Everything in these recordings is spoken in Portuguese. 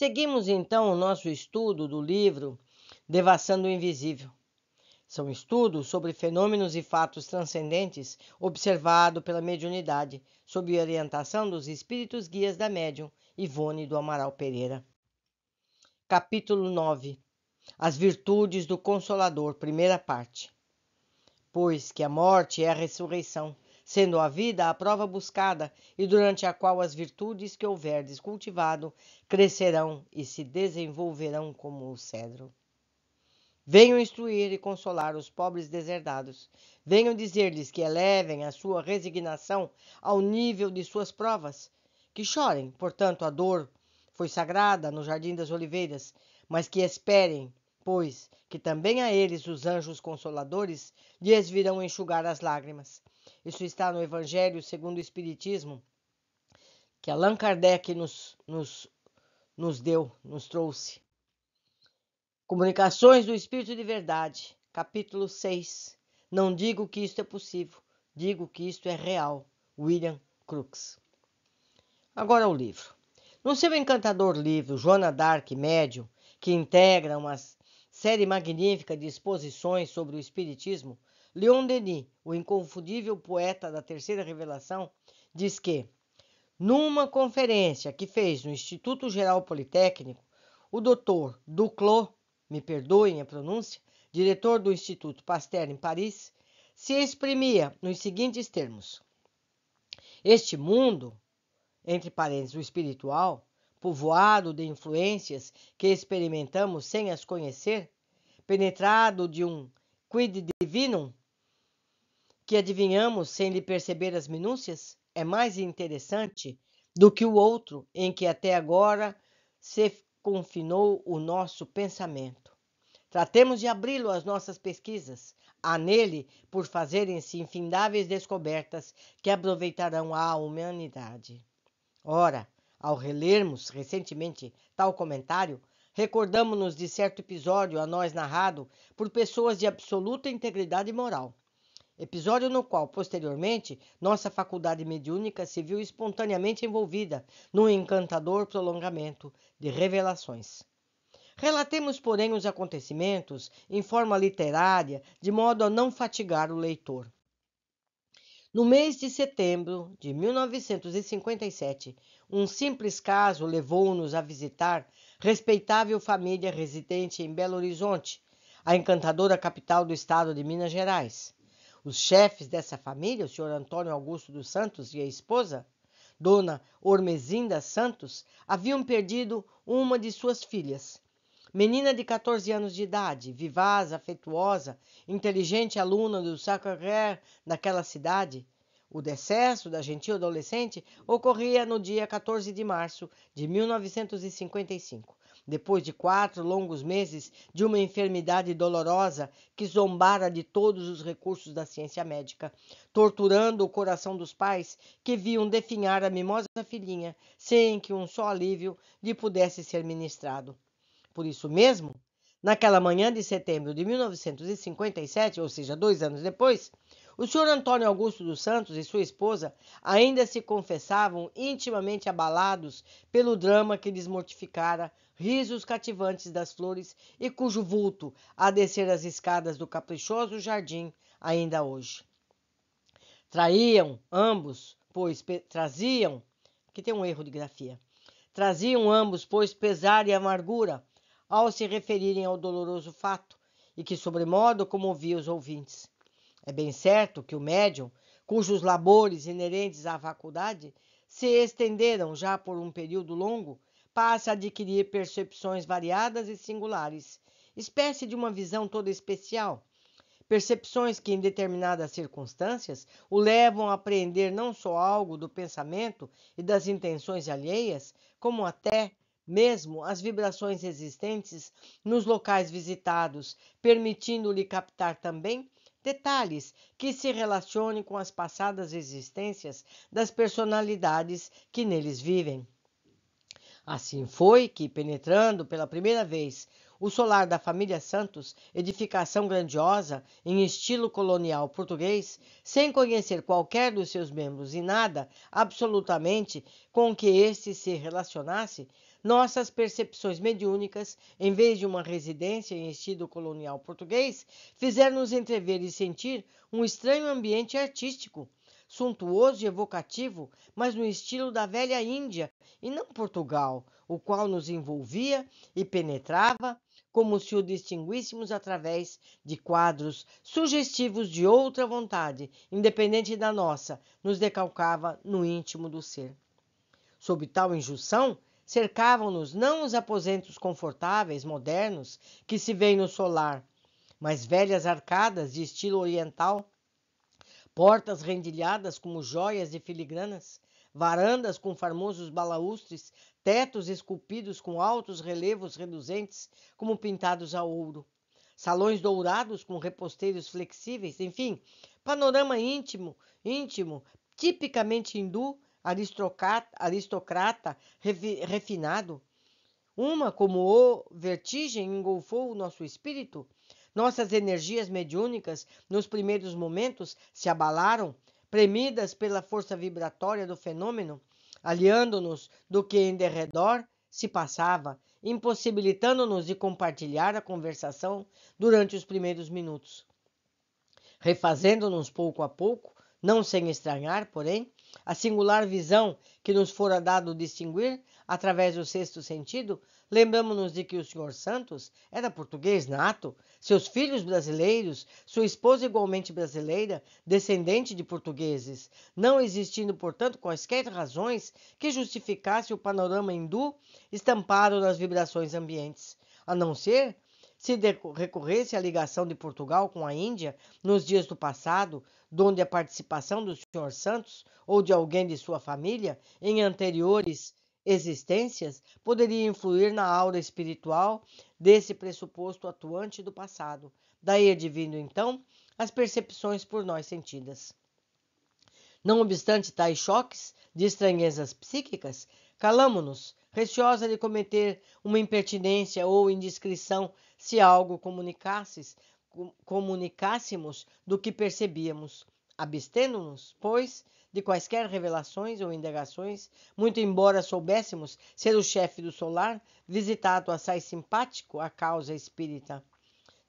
Seguimos então o nosso estudo do livro Devassando o Invisível. São estudos sobre fenômenos e fatos transcendentes observado pela mediunidade, sob orientação dos espíritos guias da médium Ivone do Amaral Pereira. Capítulo 9. As virtudes do consolador, primeira parte. Pois que a morte é a ressurreição, sendo a vida a prova buscada e durante a qual as virtudes que houverdes cultivado crescerão e se desenvolverão como o cedro. Venham instruir e consolar os pobres deserdados. Venham dizer-lhes que elevem a sua resignação ao nível de suas provas. Que chorem, portanto, a dor foi sagrada no Jardim das Oliveiras, mas que esperem, pois que também a eles os anjos consoladores lhes virão enxugar as lágrimas. Isso está no Evangelho segundo o Espiritismo, que Allan Kardec nos, nos, nos deu, nos trouxe. Comunicações do Espírito de Verdade, capítulo 6. Não digo que isto é possível, digo que isto é real. William Crookes. Agora o livro. No seu encantador livro Joana Dark Médium, que integra uma série magnífica de exposições sobre o Espiritismo, Leon Denis, o inconfundível poeta da Terceira Revelação, diz que, numa conferência que fez no Instituto Geral Politécnico, o doutor Duclos, me perdoem a pronúncia, diretor do Instituto Pasteur em Paris, se exprimia nos seguintes termos: Este mundo, entre parênteses, o espiritual, povoado de influências que experimentamos sem as conhecer, penetrado de um quid divinum, que adivinhamos sem lhe perceber as minúcias é mais interessante do que o outro em que até agora se confinou o nosso pensamento. Tratemos de abri-lo às nossas pesquisas. Há nele por fazerem-se infindáveis descobertas que aproveitarão à humanidade. Ora, ao relermos recentemente tal comentário, recordamos-nos de certo episódio a nós narrado por pessoas de absoluta integridade moral, episódio no qual, posteriormente, nossa faculdade mediúnica se viu espontaneamente envolvida num encantador prolongamento de revelações. Relatemos, porém, os acontecimentos em forma literária, de modo a não fatigar o leitor. No mês de setembro de 1957, um simples caso levou-nos a visitar respeitável família residente em Belo Horizonte, a encantadora capital do estado de Minas Gerais. Os chefes dessa família, o senhor Antônio Augusto dos Santos e a esposa, Dona Ormezinda Santos, haviam perdido uma de suas filhas. Menina de 14 anos de idade, vivaz, afetuosa, inteligente aluna do sacré daquela cidade, o decesso da gentil adolescente ocorria no dia 14 de março de 1955, depois de quatro longos meses de uma enfermidade dolorosa que zombara de todos os recursos da ciência médica, torturando o coração dos pais que viam definhar a mimosa filhinha sem que um só alívio lhe pudesse ser ministrado. Por isso mesmo, Naquela manhã de setembro de 1957, ou seja, dois anos depois, o senhor Antônio Augusto dos Santos e sua esposa ainda se confessavam intimamente abalados pelo drama que lhes mortificara risos cativantes das flores e cujo vulto a descer as escadas do caprichoso jardim ainda hoje. Traíam ambos, pois traziam, que tem um erro de grafia. Traziam ambos, pois, pesar e amargura ao se referirem ao doloroso fato, e que sobremodo comovia os ouvintes. É bem certo que o médium, cujos labores inerentes à faculdade se estenderam já por um período longo, passa a adquirir percepções variadas e singulares, espécie de uma visão toda especial. Percepções que, em determinadas circunstâncias, o levam a apreender não só algo do pensamento e das intenções alheias, como até mesmo as vibrações existentes nos locais visitados, permitindo-lhe captar também detalhes que se relacionem com as passadas existências das personalidades que neles vivem. Assim foi que, penetrando pela primeira vez o solar da família Santos, edificação grandiosa em estilo colonial português, sem conhecer qualquer dos seus membros e nada absolutamente com que este se relacionasse, nossas percepções mediúnicas, em vez de uma residência em estilo colonial português, fizeram-nos entrever e sentir um estranho ambiente artístico, suntuoso e evocativo, mas no estilo da velha Índia e não Portugal, o qual nos envolvia e penetrava como se o distinguíssemos através de quadros sugestivos de outra vontade, independente da nossa, nos decalcava no íntimo do ser. Sob tal injunção, Cercavam-nos não os aposentos confortáveis, modernos, que se vêem no solar, mas velhas arcadas de estilo oriental, portas rendilhadas como joias de filigranas, varandas com famosos balaustres, tetos esculpidos com altos relevos reduzentes como pintados a ouro, salões dourados com reposteiros flexíveis, enfim, panorama íntimo, íntimo, tipicamente hindu, aristocrata, aristocrata refinado? Uma, como o vertigem, engolfou o nosso espírito? Nossas energias mediúnicas, nos primeiros momentos, se abalaram, premidas pela força vibratória do fenômeno, aliando-nos do que em derredor se passava, impossibilitando-nos de compartilhar a conversação durante os primeiros minutos. Refazendo-nos pouco a pouco, não sem estranhar, porém, a singular visão que nos fora dado distinguir através do sexto sentido, lembramos-nos de que o Sr. Santos era português nato, seus filhos brasileiros, sua esposa igualmente brasileira, descendente de portugueses, não existindo, portanto, quaisquer razões que justificasse o panorama hindu estampado nas vibrações ambientes, a não ser se recorresse à ligação de Portugal com a Índia nos dias do passado, donde a participação do Sr. Santos ou de alguém de sua família em anteriores existências poderia influir na aura espiritual desse pressuposto atuante do passado, daí advindo então as percepções por nós sentidas. Não obstante tais choques de estranhezas psíquicas, Calamo-nos, receosa de cometer uma impertinência ou indiscrição se algo comunicasses, comunicássemos do que percebíamos, abstendo-nos, pois, de quaisquer revelações ou indagações, muito embora soubéssemos ser o chefe do solar, visitado assai simpático à causa espírita.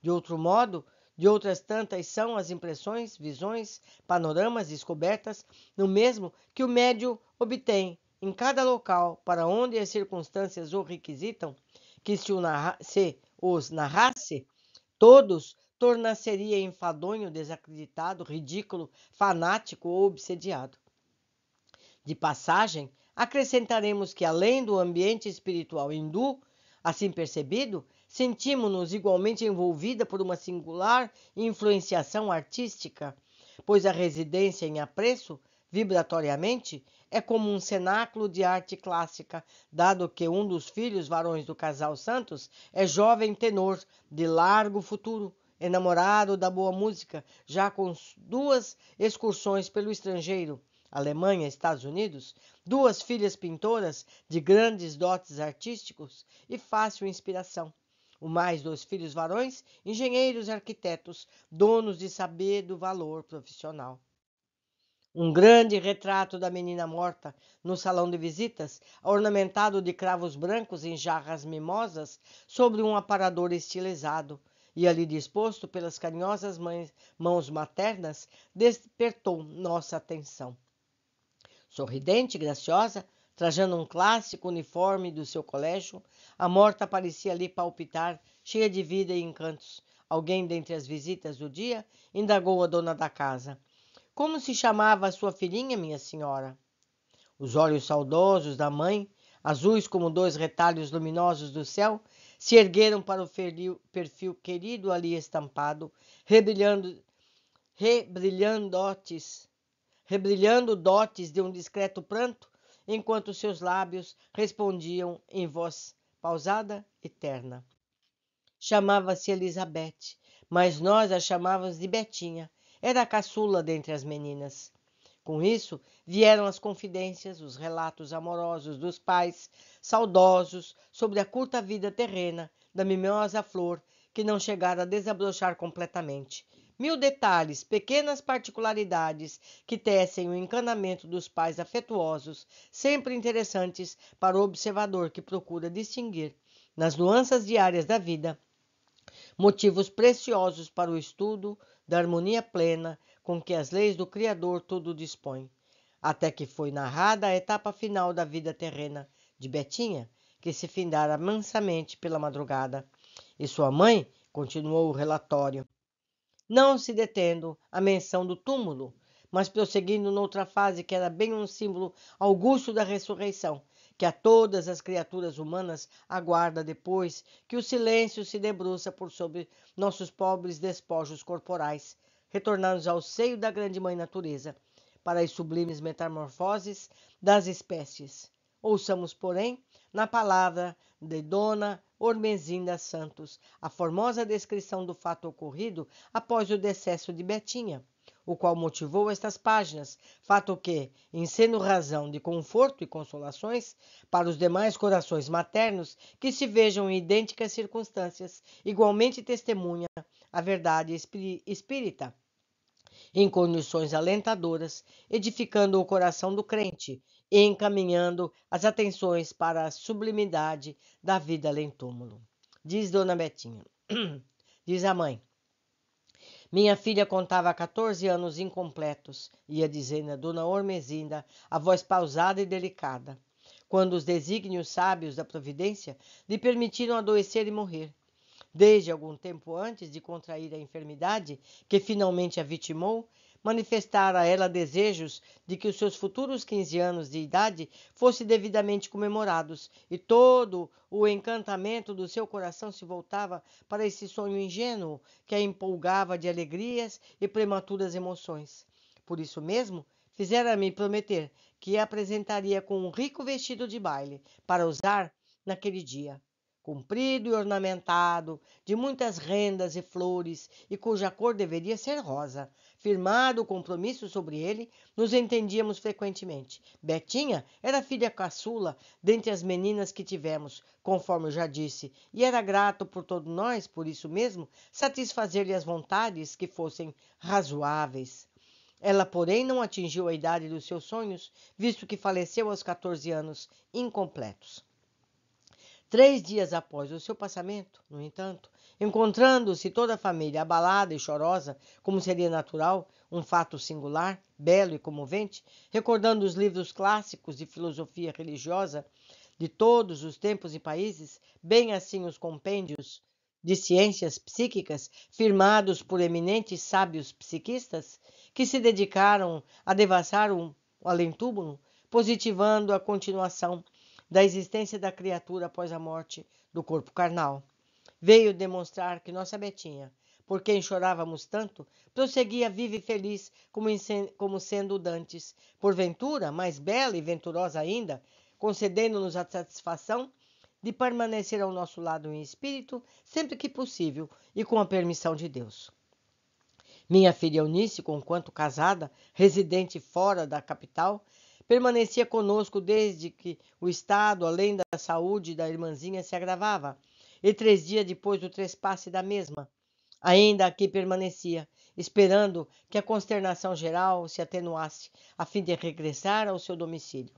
De outro modo, de outras tantas são as impressões, visões, panoramas descobertas no mesmo que o médio obtém em cada local para onde as circunstâncias o requisitam, que se, o narra se os narrasse, todos torna se enfadonho, desacreditado, ridículo, fanático ou obsediado. De passagem, acrescentaremos que, além do ambiente espiritual hindu, assim percebido, sentimos-nos igualmente envolvida por uma singular influenciação artística, pois a residência em apreço vibratoriamente, é como um cenáculo de arte clássica, dado que um dos filhos varões do casal Santos é jovem tenor de largo futuro, enamorado da boa música, já com duas excursões pelo estrangeiro. Alemanha, Estados Unidos, duas filhas pintoras de grandes dotes artísticos e fácil inspiração. O mais dois filhos varões, engenheiros arquitetos, donos de saber do valor profissional. Um grande retrato da menina morta no salão de visitas, ornamentado de cravos brancos em jarras mimosas sobre um aparador estilizado, e ali disposto pelas carinhosas mães, mãos maternas, despertou nossa atenção. Sorridente e graciosa, trajando um clássico uniforme do seu colégio, a morta parecia ali palpitar, cheia de vida e encantos. Alguém dentre as visitas do dia indagou a dona da casa. Como se chamava a sua filhinha, minha senhora? Os olhos saudosos da mãe, azuis como dois retalhos luminosos do céu, se ergueram para o perfil querido ali estampado, rebrilhando, rebrilhando dotes, rebrilhando dotes de um discreto pranto, enquanto seus lábios respondiam em voz pausada e terna. Chamava-se Elizabeth, mas nós a chamávamos de Betinha, era é a caçula dentre as meninas. Com isso, vieram as confidências, os relatos amorosos dos pais, saudosos, sobre a curta vida terrena da mimosa flor, que não chegara a desabrochar completamente. Mil detalhes, pequenas particularidades que tecem o encanamento dos pais afetuosos, sempre interessantes para o observador que procura distinguir, nas nuances diárias da vida, motivos preciosos para o estudo, da harmonia plena com que as leis do Criador tudo dispõe, até que foi narrada a etapa final da vida terrena de Betinha, que se findara mansamente pela madrugada, e sua mãe continuou o relatório. Não se detendo à menção do túmulo, mas prosseguindo noutra fase que era bem um símbolo augusto da ressurreição, que a todas as criaturas humanas aguarda depois que o silêncio se debruça por sobre nossos pobres despojos corporais, retornando ao seio da grande mãe natureza, para as sublimes metamorfoses das espécies. Ouçamos, porém, na palavra de Dona Ormezinda Santos, a formosa descrição do fato ocorrido após o decesso de Betinha o qual motivou estas páginas, fato que, em sendo razão de conforto e consolações para os demais corações maternos que se vejam em idênticas circunstâncias, igualmente testemunha a verdade espírita em condições alentadoras, edificando o coração do crente e encaminhando as atenções para a sublimidade da vida além túmulo. Diz Dona Betinha. Diz a mãe. Minha filha contava 14 anos incompletos, ia dizendo a dona Ormezinda, a voz pausada e delicada, quando os desígnios sábios da providência lhe permitiram adoecer e morrer. Desde algum tempo antes de contrair a enfermidade que finalmente a vitimou, manifestara a ela desejos de que os seus futuros quinze anos de idade fossem devidamente comemorados, e todo o encantamento do seu coração se voltava para esse sonho ingênuo que a empolgava de alegrias e prematuras emoções. Por isso mesmo, fizera-me prometer que a apresentaria com um rico vestido de baile para usar naquele dia comprido e ornamentado, de muitas rendas e flores, e cuja cor deveria ser rosa. Firmado o compromisso sobre ele, nos entendíamos frequentemente. Betinha era filha caçula dentre as meninas que tivemos, conforme eu já disse, e era grato por todos nós, por isso mesmo, satisfazer-lhe as vontades que fossem razoáveis. Ela, porém, não atingiu a idade dos seus sonhos, visto que faleceu aos 14 anos incompletos. Três dias após o seu passamento, no entanto, encontrando-se toda a família abalada e chorosa, como seria natural, um fato singular, belo e comovente, recordando os livros clássicos de filosofia religiosa de todos os tempos e países, bem assim os compêndios de ciências psíquicas firmados por eminentes sábios psiquistas que se dedicaram a devassar o além-túmulo, positivando a continuação da existência da criatura após a morte do corpo carnal. Veio demonstrar que nossa Betinha, por quem chorávamos tanto, prosseguia viva e feliz como, como sendo dantes, porventura mais bela e venturosa ainda, concedendo-nos a satisfação de permanecer ao nosso lado em espírito, sempre que possível e com a permissão de Deus. Minha filha Eunice, conquanto casada, residente fora da capital, permanecia conosco desde que o estado, além da saúde da irmãzinha, se agravava, e três dias depois do trespasse da mesma, ainda aqui permanecia, esperando que a consternação geral se atenuasse, a fim de regressar ao seu domicílio.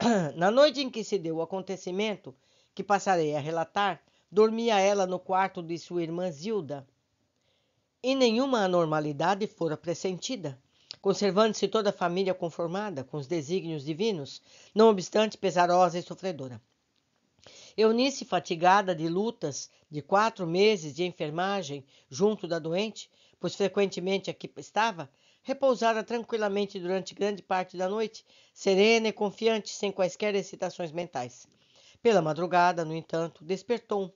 Na noite em que se deu o acontecimento, que passarei a relatar, dormia ela no quarto de sua irmã Zilda, e nenhuma anormalidade fora pressentida conservando-se toda a família conformada com os desígnios divinos, não obstante pesarosa e sofredora. Eunice, fatigada de lutas de quatro meses de enfermagem junto da doente, pois frequentemente aqui estava, repousara tranquilamente durante grande parte da noite, serena e confiante, sem quaisquer excitações mentais. Pela madrugada, no entanto, despertou.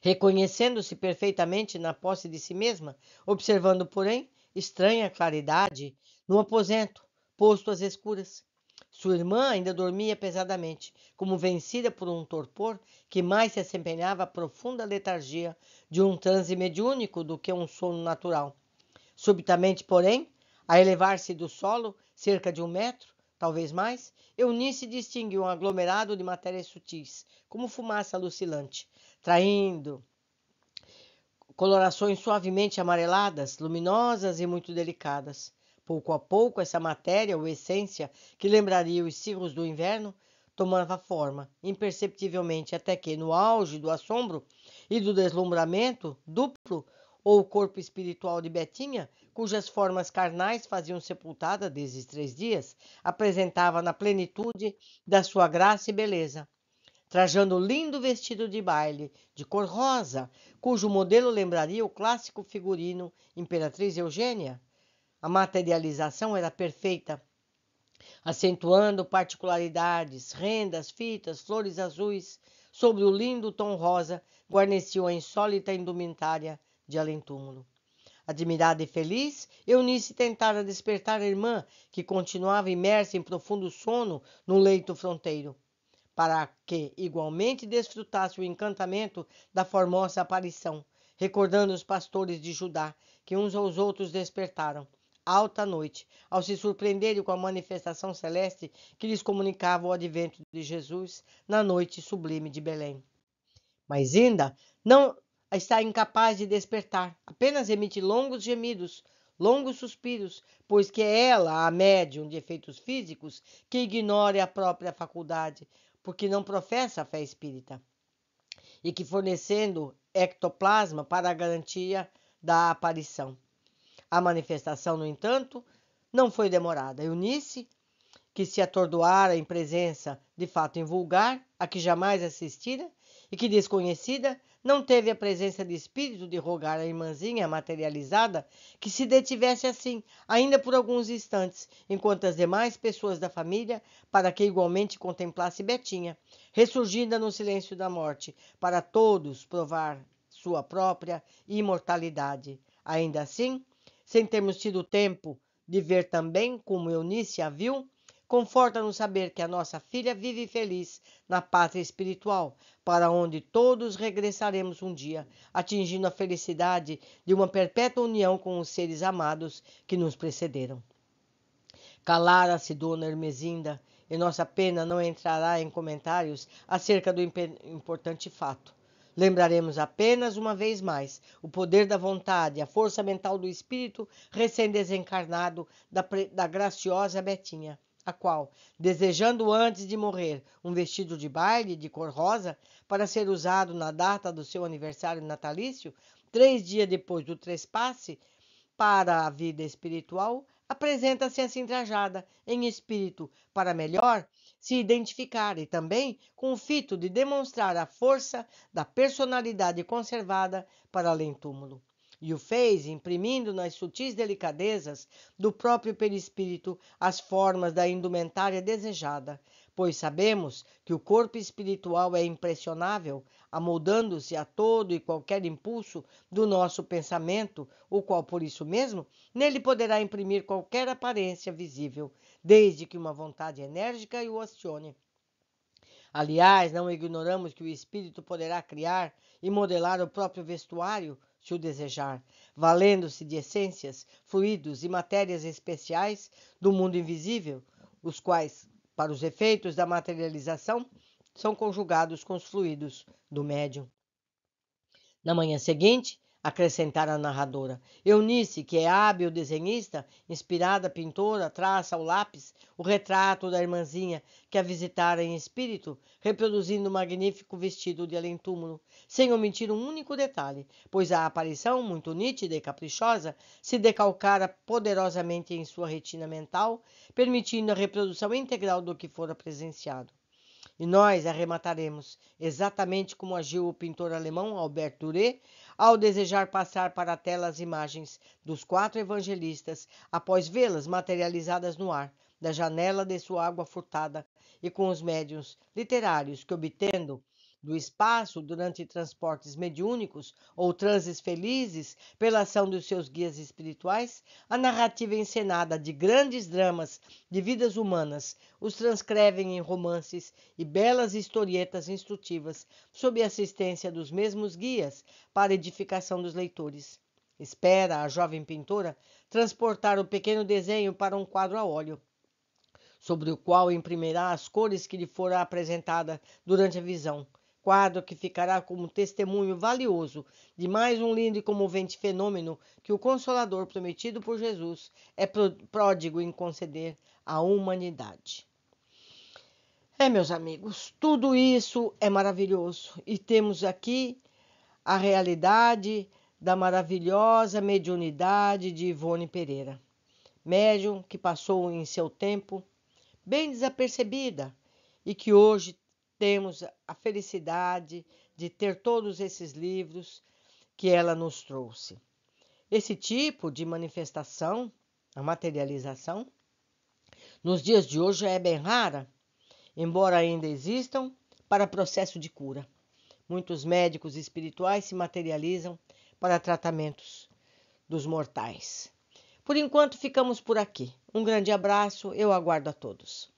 Reconhecendo-se perfeitamente na posse de si mesma, observando, porém, estranha claridade no aposento, posto às escuras. Sua irmã ainda dormia pesadamente, como vencida por um torpor que mais se assemelhava à profunda letargia de um transe mediúnico do que um sono natural. Subitamente, porém, a elevar-se do solo, cerca de um metro, talvez mais, Eunice distinguiu um aglomerado de matérias sutis, como fumaça alucinante, traindo colorações suavemente amareladas, luminosas e muito delicadas. Pouco a pouco, essa matéria ou essência, que lembraria os ciclos do inverno, tomava forma, imperceptivelmente, até que, no auge do assombro e do deslumbramento duplo, ou o corpo espiritual de Betinha, cujas formas carnais faziam sepultada desde três dias, apresentava na plenitude da sua graça e beleza trajando lindo vestido de baile, de cor rosa, cujo modelo lembraria o clássico figurino Imperatriz Eugênia. A materialização era perfeita, acentuando particularidades, rendas, fitas, flores azuis, sobre o lindo tom rosa guarneciu a insólita indumentária de além-túmulo. Admirada e feliz, Eunice tentara despertar a irmã, que continuava imersa em profundo sono no leito fronteiro para que igualmente desfrutasse o encantamento da formosa aparição, recordando os pastores de Judá, que uns aos outros despertaram, alta noite, ao se surpreenderem com a manifestação celeste que lhes comunicava o advento de Jesus na noite sublime de Belém. Mas ainda não está incapaz de despertar, apenas emite longos gemidos, longos suspiros, pois que é ela, a médium de efeitos físicos, que ignora a própria faculdade, porque não professa a fé espírita, e que fornecendo ectoplasma para a garantia da aparição. A manifestação, no entanto, não foi demorada. Eunice, que se atordoara em presença de fato invulgar, a que jamais assistira e que desconhecida, não teve a presença de espírito de rogar à irmãzinha materializada que se detivesse assim, ainda por alguns instantes, enquanto as demais pessoas da família, para que igualmente contemplasse Betinha, ressurgida no silêncio da morte, para todos provar sua própria imortalidade. Ainda assim, sem termos tido tempo de ver também como Eunice a viu, Conforta-nos saber que a nossa filha vive feliz na pátria espiritual, para onde todos regressaremos um dia, atingindo a felicidade de uma perpétua união com os seres amados que nos precederam. Calara-se Dona Hermesinda, e nossa pena não entrará em comentários acerca do importante fato. Lembraremos apenas uma vez mais o poder da vontade, a força mental do espírito recém-desencarnado da, da graciosa Betinha a qual, desejando antes de morrer um vestido de baile de cor rosa para ser usado na data do seu aniversário natalício, três dias depois do trespasse, para a vida espiritual, apresenta-se assim trajada, em espírito, para melhor se identificar e também com o fito de demonstrar a força da personalidade conservada para além túmulo. E o fez imprimindo nas sutis delicadezas do próprio perispírito as formas da indumentária desejada, pois sabemos que o corpo espiritual é impressionável, amoldando-se a todo e qualquer impulso do nosso pensamento, o qual, por isso mesmo, nele poderá imprimir qualquer aparência visível, desde que uma vontade enérgica o acione. Aliás, não ignoramos que o espírito poderá criar e modelar o próprio vestuário, se o desejar, valendo-se de essências, fluidos e matérias especiais do mundo invisível, os quais, para os efeitos da materialização, são conjugados com os fluidos do médium. Na manhã seguinte, acrescentara a narradora. Eunice, que é hábil desenhista, inspirada pintora, traça ao lápis o retrato da irmãzinha que a visitara em espírito, reproduzindo o magnífico vestido de além-túmulo, sem omitir um único detalhe, pois a aparição, muito nítida e caprichosa, se decalcara poderosamente em sua retina mental, permitindo a reprodução integral do que fora presenciado. E nós arremataremos, exatamente como agiu o pintor alemão Albert Durer, ao desejar passar para a tela as imagens dos quatro evangelistas, após vê-las materializadas no ar, da janela de sua água furtada, e com os médiuns literários que, obtendo do espaço durante transportes mediúnicos ou transes felizes pela ação dos seus guias espirituais, a narrativa encenada de grandes dramas de vidas humanas os transcrevem em romances e belas historietas instrutivas sob assistência dos mesmos guias para edificação dos leitores. Espera a jovem pintora transportar o pequeno desenho para um quadro a óleo sobre o qual imprimirá as cores que lhe fora apresentada durante a visão. Quadro que ficará como testemunho valioso de mais um lindo e comovente fenômeno que o Consolador prometido por Jesus é pródigo em conceder à humanidade. É, meus amigos, tudo isso é maravilhoso e temos aqui a realidade da maravilhosa mediunidade de Ivone Pereira, médium que passou em seu tempo bem desapercebida e que hoje temos a felicidade de ter todos esses livros que ela nos trouxe. Esse tipo de manifestação, a materialização, nos dias de hoje é bem rara, embora ainda existam, para processo de cura. Muitos médicos espirituais se materializam para tratamentos dos mortais. Por enquanto, ficamos por aqui. Um grande abraço, eu aguardo a todos.